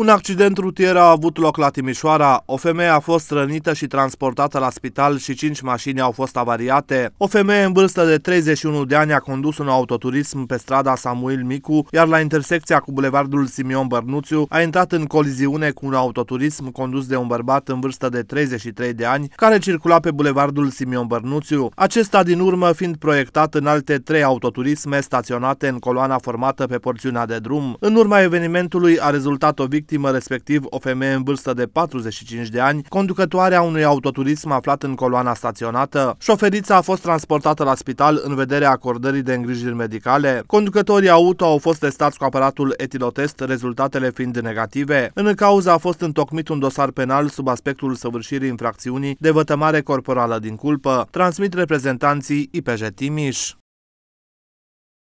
Un accident rutier a avut loc la Timișoara. O femeie a fost rănită și transportată la spital și cinci mașini au fost avariate. O femeie în vârstă de 31 de ani a condus un autoturism pe strada Samuel Micu, iar la intersecția cu bulevardul Simion Bărnuțiu a intrat în coliziune cu un autoturism condus de un bărbat în vârstă de 33 de ani, care circula pe bulevardul Simion Bărnuțiu. Acesta din urmă fiind proiectat în alte trei autoturisme staționate în coloana formată pe porțiunea de drum. În urma evenimentului a rezultat o victimă victimă, respectiv o femeie în vârstă de 45 de ani, conducătoarea unui autoturism aflat în coloana staționată. Șoferița a fost transportată la spital în vederea acordării de îngrijiri medicale. Conducătorii auto au fost testați cu aparatul etilotest, rezultatele fiind negative. În cauza a fost întocmit un dosar penal sub aspectul săvârșirii infracțiunii de vătămare corporală din culpă, transmit reprezentanții IPJ Timiș.